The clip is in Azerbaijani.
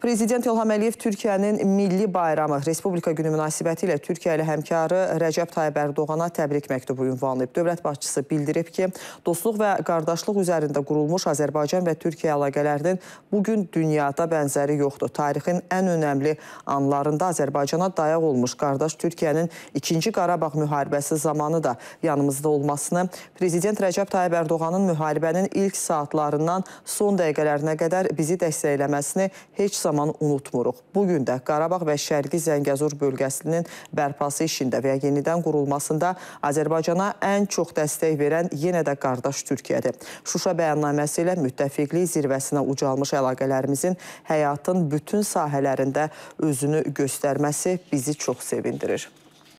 Prezident İlham Əliyev Türkiyənin milli bayramı Respublika günü münasibəti ilə Türkiyə ilə həmkarı Rəcəb Tayyib Ərdoğana təbrik məktubu ünvanlayıb. Dövlət başçısı bildirib ki, dostluq və qardaşlıq üzərində qurulmuş Azərbaycan və Türkiyə əlaqələrinin bugün dünyada bənzəri yoxdur. Tarixin ən önəmli anlarında Azərbaycana dayaq olmuş qardaş Türkiyənin 2-ci Qarabağ müharibəsi zamanı da yanımızda olmasını, Prezident Rəcəb Tayyib Ərdoğanın müharibənin ilk saatlarından son dəqiqələrinə qədər bizi dəstəkləməsini heç zaman zaman unutmuruq. Bugün də Qarabağ və Şərqi Zəngəzur bölgəsinin bərpası işində və ya yenidən qurulmasında Azərbaycana ən çox dəstək verən yenə də qardaş Türkiyədir. Şuşa bəyannaməsi ilə müttəfiqlik zirvəsinə ucalmış əlaqələrimizin həyatın bütün sahələrində özünü göstərməsi bizi çox sevindirir.